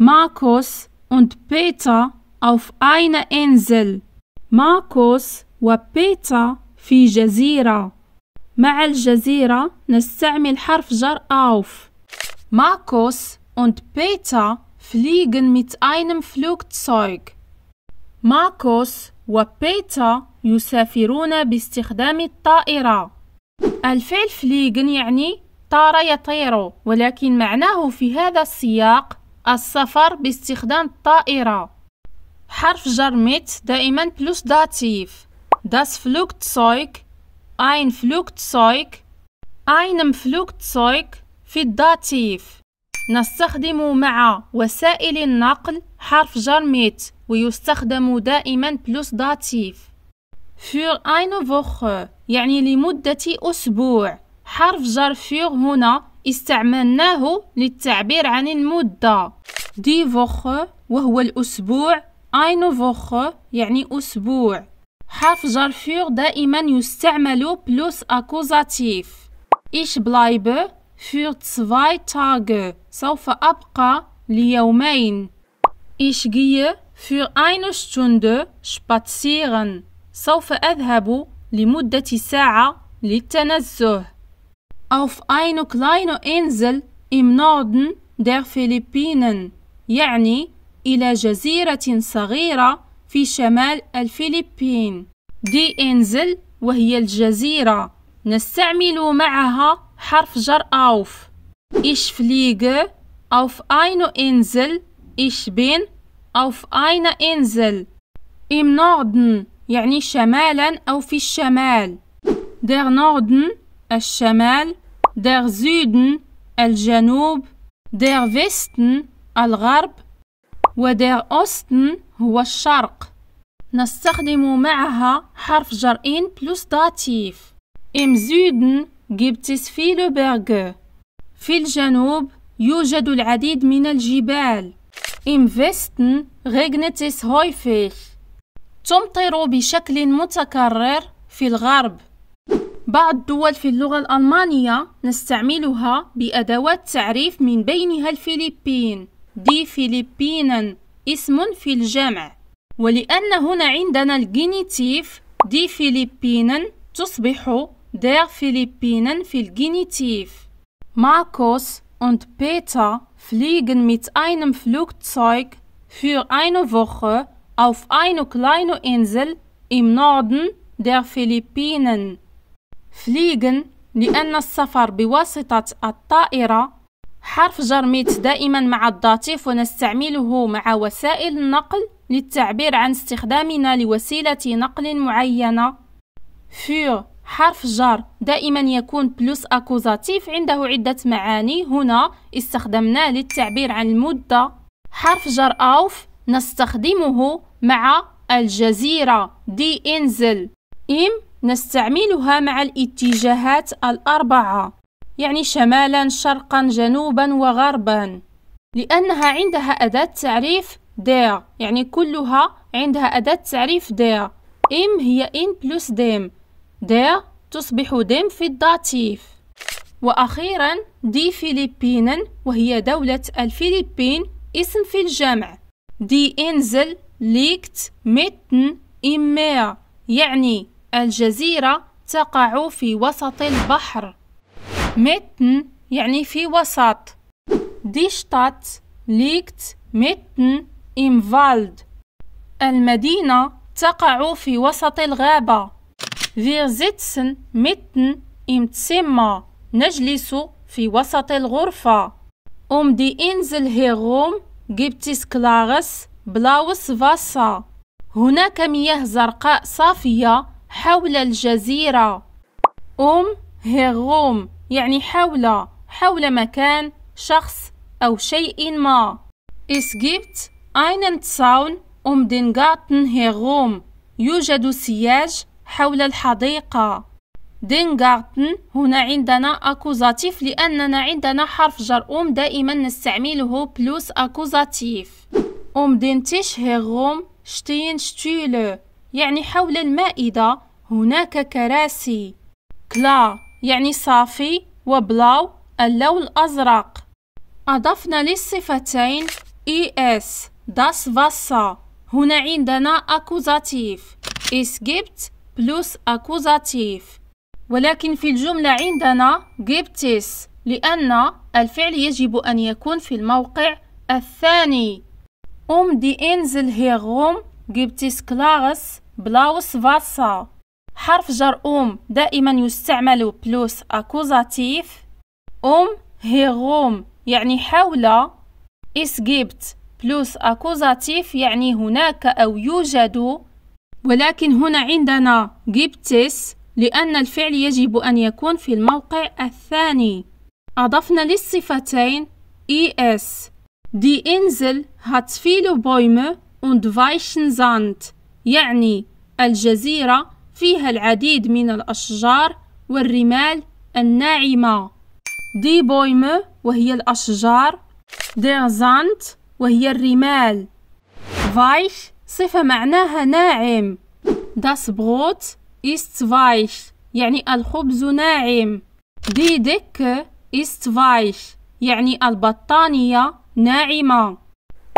ماركوس und Peter auf einer Insel. ماركوس وبيتر في جزيرة. مع الجزيرة نستعمل حرف جر auf. ماركوس und Peter fliegen mit einem Flugzeug. ماركوس وبيتر يسافرون باستخدام الطائرة. الفعل فليجن يعني طار يطير ولكن معناه في هذا السياق السفر باستخدام الطائرة حرف جر mit دائما بلوس داتيف اين فلوكت ein Flugzeug فلوكت سويك في الداتيف نستخدم مع وسائل النقل حرف جر mit ويستخدم دائما بلوس داتيف فور اين Woche يعني لمدة أسبوع حرف جر فور هنا استعملناه للتعبير عن المدة دي فوخ وهو الأسبوع أين فوخ يعني أسبوع حرف جرفيغ دائما يستعمل بلوس أكوزاتيف إيش بلايب فور تسفاي تاغ سوف أبقى ليومين إيش جي فور أين شتوند شباتسيغن سوف أذهب لمدة ساعة للتنزه auf eine kleine Insel im Norden der Philippinen يعني إلى جزيرة صغيرة في شمال الفلبين دي إنزل وهي الجزيرة نستعمل معها حرف جر أوف Ich fliege auf أينو Insel Ich bin auf einer Insel im Norden يعني شمالا أو في الشمال Der Norden الشمال der Süden الجنوب der Westen الغرب ودير أوستن هو الشرق نستخدم معها حرف جرئين إن بلس داتيف إم زودن جبتس في برغ في الجنوب يوجد العديد من الجبال إم فيستن غيغنتس هويفيل تمطر بشكل متكرر في الغرب بعض الدول في اللغة الألمانية نستعملها بأدوات تعريف من بينها الفلبين دي فلبينا اسم في الجمع ولأن هنا عندنا الجينيتيف دي فلبينا تصبح دير Philippinen في الجينيتيف ماركوس und Peter fliegen mit einem Flugzeug für eine Woche auf eine kleine Insel im Norden der Philippinen. فليغن لأن السفر بواسطة الطائرة حرف جر ميت دائما مع الداتيف ونستعمله مع وسائل النقل للتعبير عن استخدامنا لوسيلة نقل معينة فور حرف جر دائما يكون بلوس أكوزاتيف عنده عدة معاني هنا استخدمناه للتعبير عن المدة حرف جر أوف نستخدمه مع الجزيرة دي إنزل إم نستعملها مع الاتجاهات الأربعة يعني شمالا شرقا جنوبا وغربا لأنها عندها أداة تعريف دير يعني كلها عندها أداة تعريف دير إم هي إن بلس ديم دير تصبح ديم في الداتيف وأخيرا دي فيلبينا وهي دولة الفلبين اسم في الجمع دي انزل ليكت متن إمير يعني الجزيرة تقع في وسط البحر متن يعني في وسط دي شتات ليكت متن إم فالد المدينة تقع في وسط الغابة فير زيتسن متن إم Zimmer نجلس في وسط الغرفة أم دي إنزل هيروم gibt es بلاوس فاسا هناك مياه زرقاء صافية حول الجزيرة أم هيغوم يعني حول حول مكان شخص أو شيء ما Es gibt einen Zaun um den Garten herum يوجد سياج حول الحديقة den Garten هنا عندنا أكوزاتيف لأننا عندنا حرف جر أم دائما نستعمله بلوس أكوزاتيف um den Tisch herum stehen Stühle يعني حول المائدة هناك كراسي كلا يعني صافي وبلاو اللون الأزرق أضفنا للصفتين إي e إس داس فاسا هنا عندنا أكوزاتيف إس جبت بلوس أكوزاتيف ولكن في الجملة عندنا جبتس لأن الفعل يجب أن يكون في الموقع الثاني أم دي إنزل هيغوم جبتيس كلاغس بلاوس فاسا حرف جر أم دائما يستعمل بلوس أكوزاتيف أم غوم يعني حول إس جبت بلوس أكوزاتيف يعني هناك أو يوجد ولكن هنا عندنا جبتس لأن الفعل يجب أن يكون في الموقع الثاني أضفنا للصفتين إي إس دي إنزل هاتفيلو بويمو und Sand يعني الجزيرة فيها العديد من الأشجار والرمال الناعمة دي بويمة وهي الأشجار der Sand وهي الرمال weich صفة معناها ناعم das Brot ist weich يعني الخبز ناعم دي دك ist weich يعني البطانية ناعمة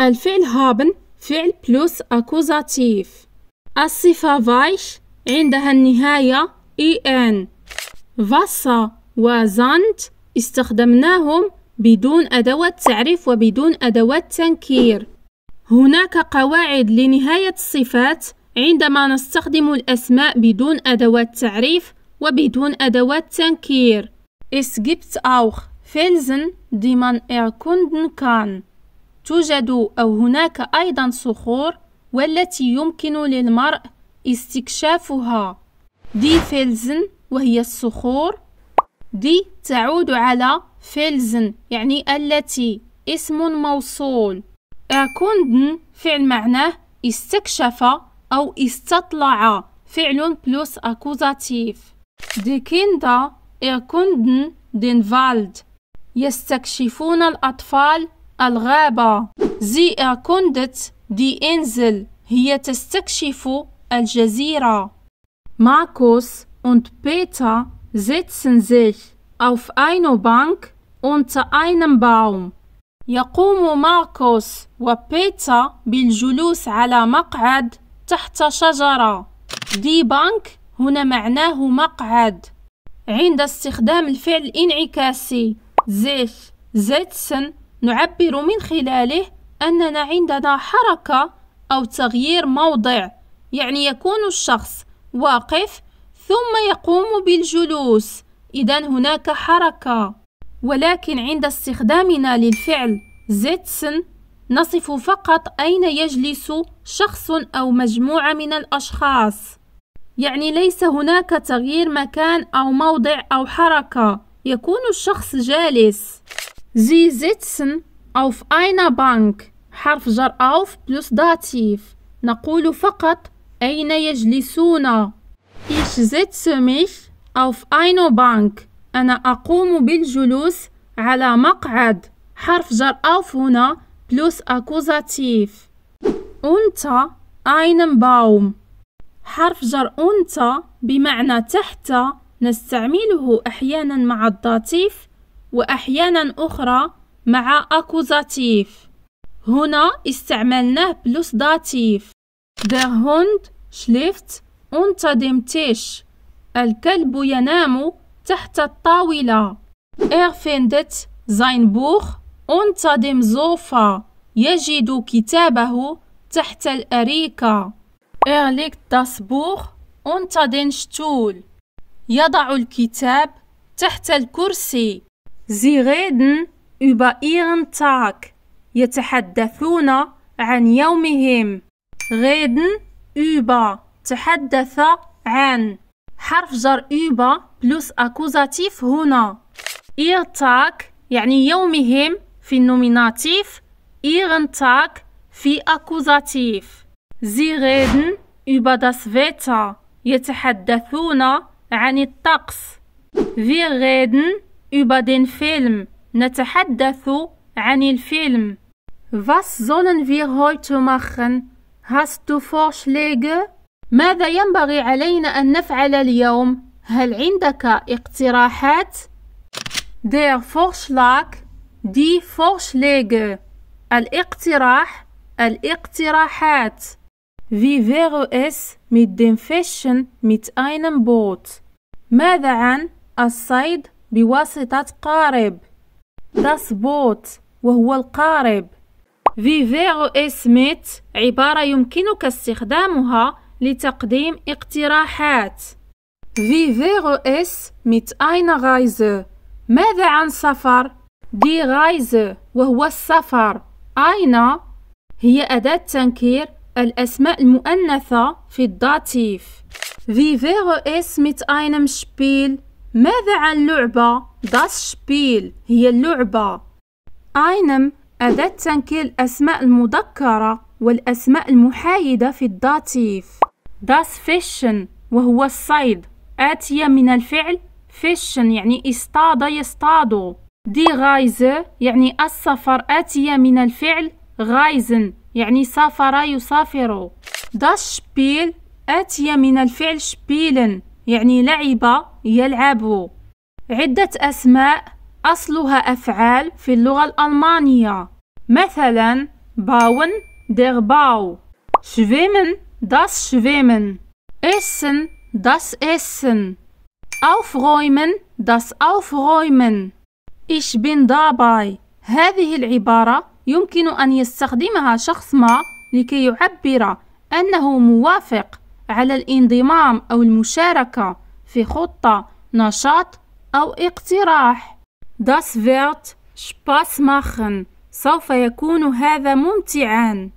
الفعل haben فعل بلوس أكوزاتيف الصفة فايش عندها النهاية إن فاسا وزانت استخدمناهم بدون أدوات تعريف وبدون أدوات تنكير هناك قواعد لنهاية الصفات عندما نستخدم الأسماء بدون أدوات تعريف وبدون أدوات تنكير Es gibt auch Felsen, die man erkunden kann. توجد أو هناك أيضا صخور والتي يمكن للمرء استكشافها دي فيلزن وهي الصخور دي تعود على فيلزن يعني التي اسم موصول أكوندن فعل معناه استكشف أو استطلع فعل بلوس أكوزاتيف دي كيندا أكوندن دين فالد يستكشفون الأطفال الغابة زي أكوندت دي إنزل هي تستكشف الجزيرة ماركوس und Peter setzen sich auf eine Bank unter einem Baum يقوم ماركوس بيتا بالجلوس على مقعد تحت شجرة دي بانك هنا معناه مقعد عند استخدام الفعل انعكاسي زيش زيتسن نعبر من خلاله أننا عندنا حركة أو تغيير موضع يعني يكون الشخص واقف ثم يقوم بالجلوس إذا هناك حركة ولكن عند استخدامنا للفعل زيتسن نصف فقط أين يجلس شخص أو مجموعة من الأشخاص يعني ليس هناك تغيير مكان أو موضع أو حركة يكون الشخص جالس Sie sitzen auf einer Bank. حرف جر auf plus داتيف. نقول فقط أين يجلسون. Ich setze mich auf eine Bank. أنا أقوم بالجلوس على مقعد. حرف جر auf هنا plus أكوزاتيف. unter einem Baum. حرف جر أنت بمعنى تحت نستعمله أحيانا مع الداتيف وأحيانا أخرى مع أكوزاتيف هنا استعملناه بلوس داتيف Der Hund schläft unter dem Tisch الكلب ينام تحت الطاولة Er findet sein Buch unter dem Sofa يجد كتابه تحت الأريكة Er legt das Buch unter den Stuhl يضع الكتاب تحت الكرسي Sie reden über ihren Tag. يتحدثون عن يومهم. Reden über تحدث عن حرف جر über plus accusatif هنا. Ihr Tag يعني يومهم في النوميناتيف. Ihren Tag في accusatif. Sie reden über das Wetter. يتحدثون عن الطقس. Wir reden über den Film نتحدث عن الفيلم Was sollen wir heute machen? Hast du Vorschläge? ماذا ينبغي علينا أن نفعل اليوم؟ هل عندك اقتراحات؟ Der Vorschlag, die Vorschläge. الاقتراح, الاقتراحات. Wie wäre es mit dem Fischen mit einem Boot? ماذا عن الصيد بواسطة قارب داس بوت وهو القارب فيفيغو إسميت عبارة يمكنك استخدامها لتقديم اقتراحات فيفيغو إس ميت أين غايز ماذا عن سفر؟ دي غايز وهو السفر أين هي أداة تنكير الأسماء المؤنثة في الداتيف فيفيغو إس ميت أين مشبيل ماذا عن لعبة داس شبيل هي اللعبة أينم أداة تنكيل الأسماء المذكرة والأسماء المحايدة في الداتيف داس فيشن وهو الصيد آتية من الفعل فيشن يعني اصطاد يصطاد دي غايزة يعني السفر آتية من الفعل غايزن يعني سافر يسافر داس شبيل آتية من الفعل شبيلن يعني لعب يلعب عدة أسماء أصلها أفعال في اللغة الألمانية مثلا باون der باو schwimmen داس Schwimmen إسن داس Essen aufräumen داس Aufräumen إيش بين داباي هذه العبارة يمكن أن يستخدمها شخص ما لكي يعبر أنه موافق على الانضمام أو المشاركة في خطة نشاط أو اقتراح Das wird Spaß machen سوف يكون هذا ممتعا